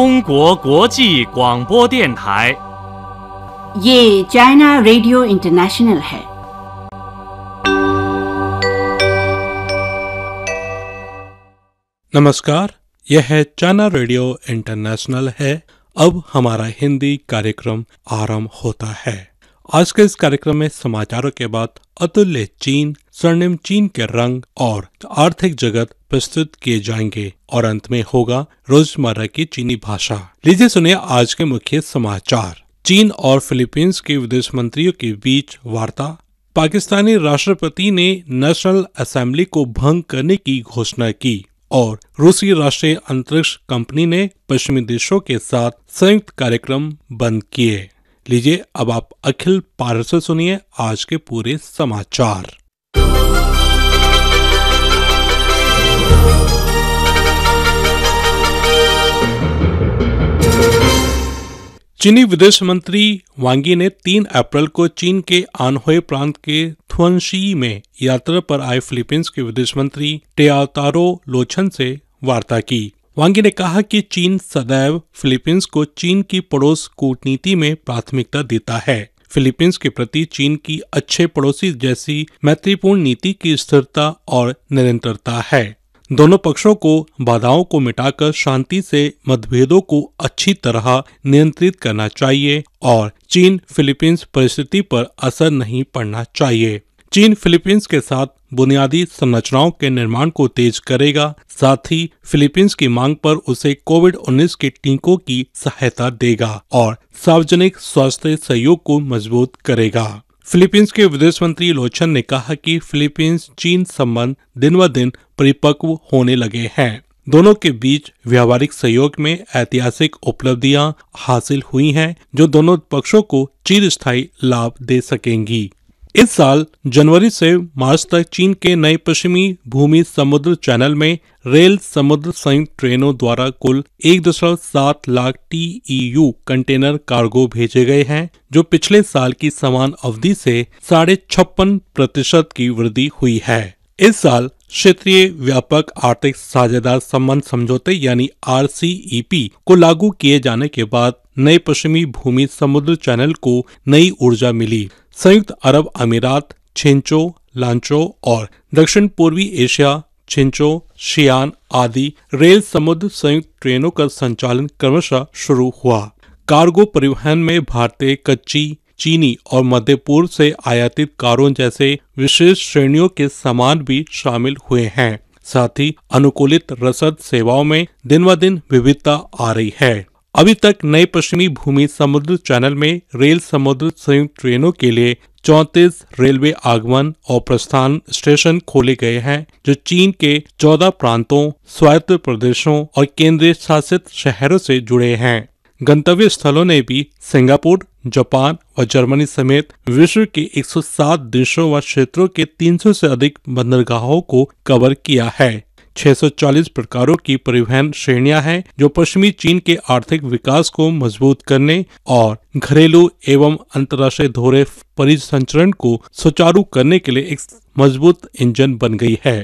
中国国际广播电台。ये China radio international है नमस्कार यह है चाइना रेडियो इंटरनेशनल है अब हमारा हिंदी कार्यक्रम आरंभ होता है आज के इस कार्यक्रम में समाचारों के बाद अतुल्य चीन स्वर्णिम चीन के रंग और आर्थिक जगत प्रस्तुत किए जाएंगे और अंत में होगा रोजमर्रा की चीनी भाषा लीजिए सुनिए आज के मुख्य समाचार चीन और फिलीपींस के विदेश मंत्रियों के बीच वार्ता पाकिस्तानी राष्ट्रपति ने नेशनल असेंबली को भंग करने की घोषणा की और रूसी राष्ट्रीय अंतरिक्ष कंपनी ने पश्चिमी देशों के साथ संयुक्त कार्यक्रम बंद किए लीजिए अब आप अखिल पार से सुनिए आज के पूरे समाचार चीनी विदेश मंत्री वांगी ने 3 अप्रैल को चीन के आनहोए प्रांत के थुअनशी में यात्रा पर आए फिलीपींस के विदेश मंत्री टेआतारो लोचन से वार्ता की वांगी ने कहा कि चीन सदैव फिलीपींस को चीन की पड़ोस कूटनीति में प्राथमिकता देता है फिलीपींस के प्रति चीन की अच्छे पड़ोसी जैसी मैत्रीपूर्ण नीति की स्थिरता और निरंतरता है दोनों पक्षों को बाधाओं को मिटाकर शांति से मतभेदों को अच्छी तरह नियंत्रित करना चाहिए और चीन फिलीपींस परिस्थिति पर असर नहीं पड़ना चाहिए चीन फिलीपींस के साथ बुनियादी संरचनाओं के निर्माण को तेज करेगा साथ ही फिलीपींस की मांग पर उसे कोविड 19 के टीकों की सहायता देगा और सार्वजनिक स्वास्थ्य सहयोग को मजबूत करेगा फिलीपींस के विदेश मंत्री लोचन ने कहा कि फिलीपींस चीन संबंध दिन ब दिन परिपक्व होने लगे हैं दोनों के बीच व्यावहारिक सहयोग में ऐतिहासिक उपलब्धियां हासिल हुई हैं जो दोनों पक्षों को चिरस्थायी लाभ दे सकेंगी इस साल जनवरी से मार्च तक चीन के नए पश्चिमी भूमि समुद्र चैनल में रेल समुद्र संयुक्त ट्रेनों द्वारा कुल एक दशमलव सात लाख टीईयू कंटेनर कार्गो भेजे गए हैं जो पिछले साल की समान अवधि से साढ़े छप्पन प्रतिशत की वृद्धि हुई है इस साल क्षेत्रीय व्यापक आर्थिक साझेदार संबंध समझौते यानी आर को लागू किए जाने के बाद नए पश्चिमी भूमि समुद्र चैनल को नई ऊर्जा मिली संयुक्त अरब अमीरात छिंचो लांचो और दक्षिण पूर्वी एशिया छिंचो शियान आदि रेल समुद्र संयुक्त ट्रेनों का संचालन क्रमशः शुरू हुआ कार्गो परिवहन में भारतीय कच्ची चीनी और मध्य पूर्व से आयातित कारों जैसे विशेष श्रेणियों के सामान भी शामिल हुए हैं साथ ही अनुकूलित रसद सेवाओं में दिन ब दिन विविधता आ रही है अभी तक नए पश्चिमी भूमि समुद्र चैनल में रेल समुद्र संयुक्त ट्रेनों के लिए चौतीस रेलवे आगमन और प्रस्थान स्टेशन खोले गए हैं जो चीन के 14 प्रांतों स्वायत्त प्रदेशों और केंद्र शासित शहरों से जुड़े हैं गंतव्य स्थलों ने भी सिंगापुर जापान और जर्मनी समेत विश्व के 107 देशों व क्षेत्रों के 300 से अधिक बंदरगाहों को कवर किया है 640 प्रकारों की परिवहन श्रेणियां हैं जो पश्चिमी चीन के आर्थिक विकास को मजबूत करने और घरेलू एवं अंतर्राष्ट्रीय दोहरे परिसंचरण को सुचारू करने के लिए एक मजबूत इंजन बन गई है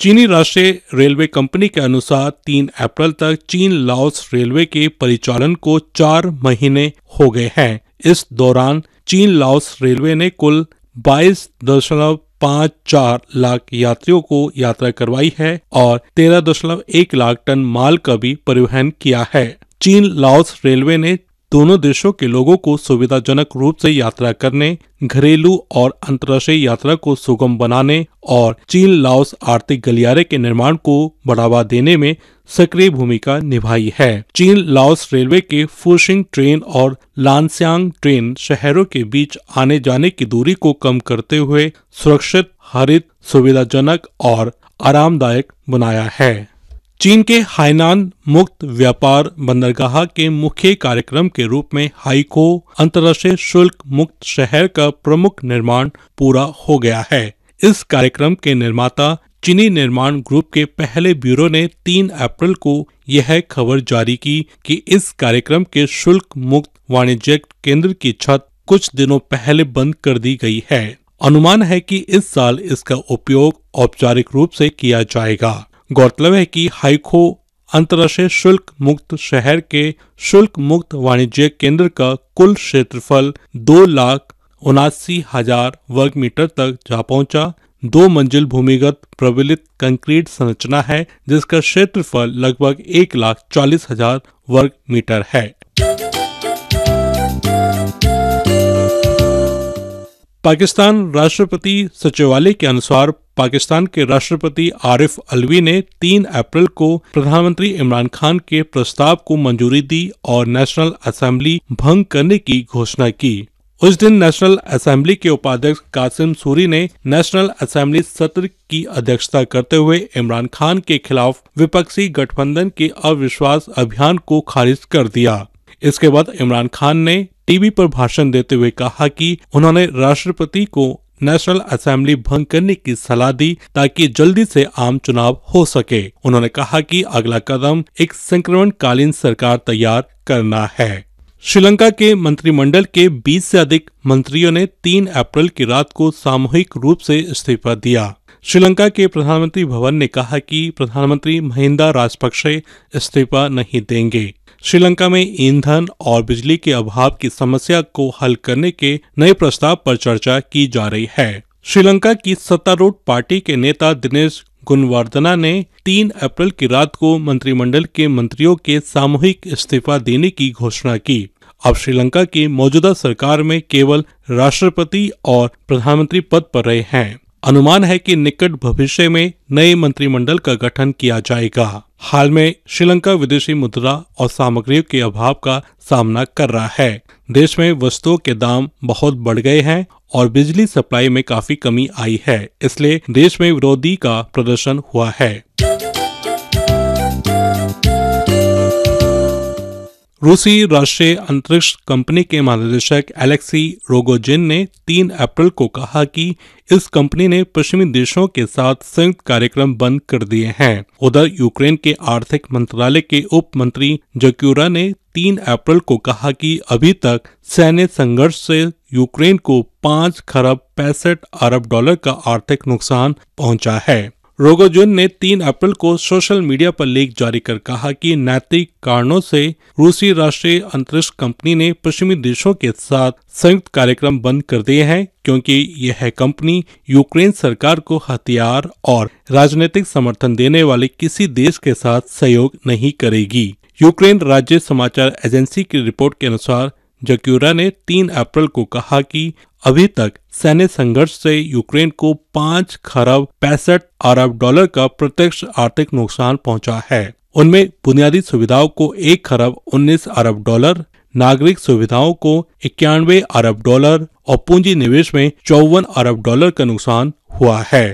चीनी राष्ट्रीय रेलवे कंपनी के अनुसार 3 अप्रैल तक चीन लाओस रेलवे के परिचालन को चार महीने हो गए हैं इस दौरान चीन लाओस रेलवे ने कुल बाईस दशमलव पाँच चार लाख यात्रियों को यात्रा करवाई है और तेरह दशमलव एक लाख टन माल का भी परिवहन किया है चीन लाओस रेलवे ने दोनों देशों के लोगों को सुविधाजनक रूप से यात्रा करने घरेलू और अंतर्राष्ट्रीय यात्रा को सुगम बनाने और चीन लाओस आर्थिक गलियारे के निर्माण को बढ़ावा देने में सक्रिय भूमिका निभाई है चीन लाओस रेलवे के फुशिंग ट्रेन और लानस्यांग ट्रेन शहरों के बीच आने जाने की दूरी को कम करते हुए सुरक्षित हरित सुविधाजनक और आरामदायक बनाया है चीन के हाइनान मुक्त व्यापार बंदरगाह के मुख्य कार्यक्रम के रूप में हाइको अंतर्राष्ट्रीय शुल्क मुक्त शहर का प्रमुख निर्माण पूरा हो गया है इस कार्यक्रम के निर्माता चीनी निर्माण ग्रुप के पहले ब्यूरो ने 3 अप्रैल को यह खबर जारी की कि इस कार्यक्रम के शुल्क मुक्त वाणिज्यिक केंद्र की छत कुछ दिनों पहले बंद कर दी गई है अनुमान है कि इस साल इसका उपयोग औपचारिक रूप से किया जाएगा गौरतलब है कि हाइको अंतर्राष्ट्रीय शुल्क मुक्त शहर के शुल्क मुक्त वाणिज्य केंद्र का कुल क्षेत्रफल दो लाख उनासी हजार वर्ग मीटर तक जा पहुंचा दो मंजिल भूमिगत प्रबलित कंक्रीट संरचना है जिसका क्षेत्रफल लगभग एक लाख चालीस हजार वर्ग मीटर है पाकिस्तान राष्ट्रपति सचिवालय के अनुसार पाकिस्तान के राष्ट्रपति आरिफ अलवी ने 3 अप्रैल को प्रधानमंत्री इमरान खान के प्रस्ताव को मंजूरी दी और नेशनल असेंबली भंग करने की घोषणा की उस दिन नेशनल असेंबली के उपाध्यक्ष कासिम सूरी ने नेशनल असेंबली सत्र की अध्यक्षता करते हुए इमरान खान के खिलाफ विपक्षी गठबंधन के अविश्वास अभियान को खारिज कर दिया इसके बाद इमरान खान ने टीवी पर भाषण देते हुए कहा कि उन्होंने राष्ट्रपति को नेशनल असेंबली भंग करने की सलाह दी ताकि जल्दी से आम चुनाव हो सके उन्होंने कहा कि अगला कदम एक संक्रमण कालीन सरकार तैयार करना है श्रीलंका के मंत्रिमंडल के 20 से अधिक मंत्रियों ने 3 अप्रैल की रात को सामूहिक रूप से इस्तीफा दिया श्रीलंका के प्रधानमंत्री भवन ने कहा कि प्रधानमंत्री महिंदा राजपक्षे इस्तीफा नहीं देंगे श्रीलंका में ईंधन और बिजली के अभाव की समस्या को हल करने के नए प्रस्ताव पर चर्चा की जा रही है श्रीलंका की सत्तारूढ़ पार्टी के नेता दिनेश गुणवर्धना ने 3 अप्रैल की रात को मंत्रिमंडल के मंत्रियों के सामूहिक इस्तीफा देने की घोषणा की अब श्रीलंका की मौजूदा सरकार में केवल राष्ट्रपति और प्रधानमंत्री पद पर रहे हैं अनुमान है कि निकट भविष्य में नए मंत्रिमंडल का गठन किया जाएगा हाल में श्रीलंका विदेशी मुद्रा और सामग्रियों के अभाव का सामना कर रहा है देश में वस्तुओं के दाम बहुत बढ़ गए हैं और बिजली सप्लाई में काफी कमी आई है इसलिए देश में विरोधी का प्रदर्शन हुआ है रूसी राष्ट्रीय अंतरिक्ष कंपनी के महानिदेशक एलेक्सी रोगोजिन ने 3 अप्रैल को कहा कि इस कंपनी ने पश्चिमी देशों के साथ संयुक्त कार्यक्रम बंद कर दिए हैं उधर यूक्रेन के आर्थिक मंत्रालय के उप मंत्री जक्यूरा ने 3 अप्रैल को कहा कि अभी तक सैन्य संघर्ष से यूक्रेन को 5 खरब पैंसठ अरब डॉलर का आर्थिक नुकसान पहुंचा है रोगोजुन ने 3 अप्रैल को सोशल मीडिया पर लेख जारी कर कहा कि नैतिक कारणों से रूसी राष्ट्रीय अंतरिक्ष कंपनी ने पश्चिमी देशों के साथ संयुक्त कार्यक्रम बंद कर दिए हैं क्योंकि यह कंपनी यूक्रेन सरकार को हथियार और राजनीतिक समर्थन देने वाले किसी देश के साथ सहयोग नहीं करेगी यूक्रेन राज्य समाचार एजेंसी की रिपोर्ट के अनुसार जक्यूरा ने 3 अप्रैल को कहा कि अभी तक सैन्य संघर्ष से यूक्रेन को पाँच खरब पैंसठ अरब डॉलर का प्रत्यक्ष आर्थिक नुकसान पहुंचा है उनमें बुनियादी सुविधाओं को एक खरब उन्नीस अरब डॉलर नागरिक सुविधाओं को इक्यानवे अरब डॉलर और पूंजी निवेश में चौवन अरब डॉलर का नुकसान हुआ है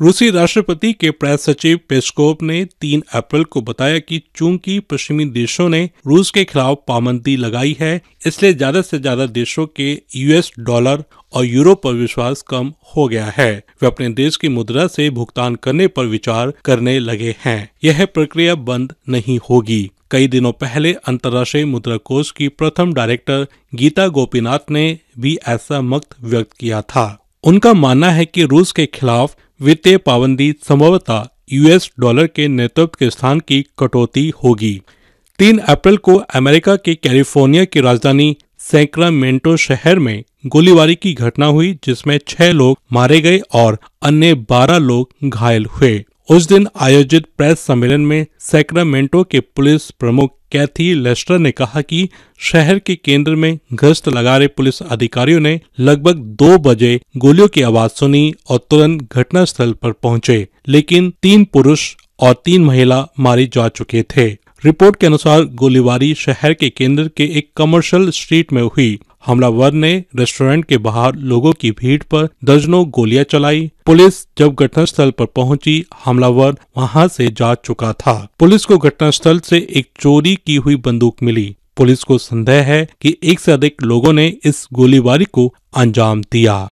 रूसी राष्ट्रपति के प्रेस सचिव पेस्कोव ने 3 अप्रैल को बताया कि चूंकि पश्चिमी देशों ने रूस के खिलाफ पाबंदी लगाई है इसलिए ज्यादा से ज्यादा देशों के यूएस डॉलर और यूरो पर विश्वास कम हो गया है वे अपने देश की मुद्रा से भुगतान करने पर विचार करने लगे हैं यह प्रक्रिया बंद नहीं होगी कई दिनों पहले अंतर्राष्ट्रीय मुद्रा कोष की प्रथम डायरेक्टर गीता गोपीनाथ ने भी ऐसा मत व्यक्त किया था उनका मानना है कि रूस के खिलाफ वित्तीय पाबंदी संभवतः यूएस डॉलर के नेतृत्व के स्थान की कटौती होगी तीन अप्रैल को अमेरिका के कैलिफोर्निया की राजधानी सैक्रामेंटो शहर में गोलीबारी की घटना हुई जिसमें छह लोग मारे गए और अन्य बारह लोग घायल हुए उस दिन आयोजित प्रेस सम्मेलन में सैक्रामेंटो के पुलिस प्रमुख कैथी लेस्टर ने कहा कि शहर के केंद्र में गश्त लगा रहे पुलिस अधिकारियों ने लगभग दो बजे गोलियों की आवाज सुनी और तुरंत घटनास्थल पर पहुंचे लेकिन तीन पुरुष और तीन महिला मारी जा चुके थे रिपोर्ट के अनुसार गोलीबारी शहर के केंद्र के एक कमर्शियल स्ट्रीट में हुई हमलावर ने रेस्टोरेंट के बाहर लोगों की भीड़ पर दर्जनों गोलियां चलाई पुलिस जब घटनास्थल पर पहुंची हमलावर वहां से जा चुका था पुलिस को घटनास्थल से एक चोरी की हुई बंदूक मिली पुलिस को संदेह है कि एक से अधिक लोगों ने इस गोलीबारी को अंजाम दिया